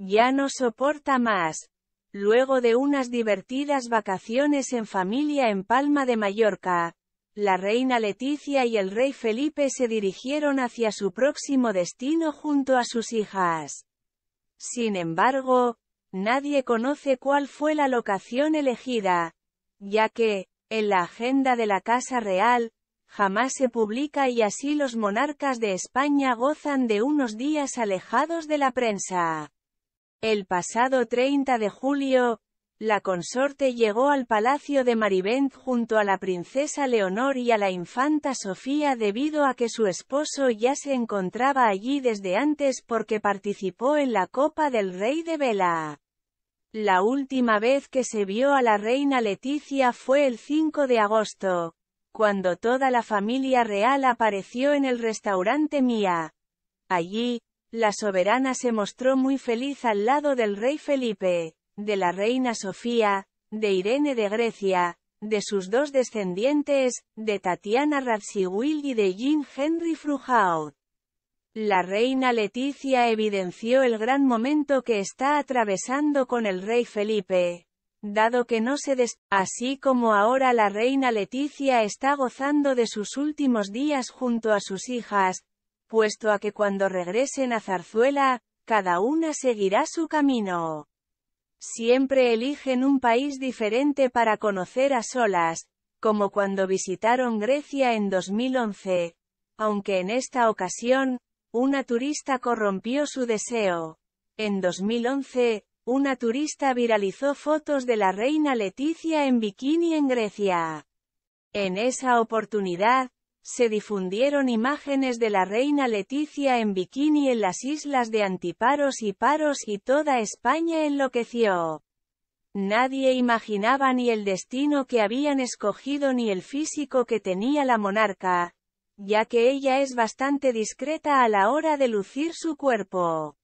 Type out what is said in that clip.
Ya no soporta más. Luego de unas divertidas vacaciones en familia en Palma de Mallorca, la reina Leticia y el rey Felipe se dirigieron hacia su próximo destino junto a sus hijas. Sin embargo, nadie conoce cuál fue la locación elegida, ya que, en la agenda de la Casa Real, jamás se publica y así los monarcas de España gozan de unos días alejados de la prensa. El pasado 30 de julio, la consorte llegó al palacio de Marivent junto a la princesa Leonor y a la infanta Sofía debido a que su esposo ya se encontraba allí desde antes porque participó en la Copa del Rey de Vela. La última vez que se vio a la reina Leticia fue el 5 de agosto, cuando toda la familia real apareció en el restaurante Mía. Allí, la soberana se mostró muy feliz al lado del rey Felipe, de la reina Sofía, de Irene de Grecia, de sus dos descendientes, de Tatiana Radziwill y de Jean Henry Frujaud. La reina Leticia evidenció el gran momento que está atravesando con el rey Felipe, dado que no se des... Así como ahora la reina Leticia está gozando de sus últimos días junto a sus hijas, puesto a que cuando regresen a Zarzuela, cada una seguirá su camino. Siempre eligen un país diferente para conocer a solas, como cuando visitaron Grecia en 2011, aunque en esta ocasión, una turista corrompió su deseo. En 2011, una turista viralizó fotos de la reina Leticia en bikini en Grecia. En esa oportunidad, se difundieron imágenes de la reina Leticia en bikini en las islas de Antiparos y Paros y toda España enloqueció. Nadie imaginaba ni el destino que habían escogido ni el físico que tenía la monarca, ya que ella es bastante discreta a la hora de lucir su cuerpo.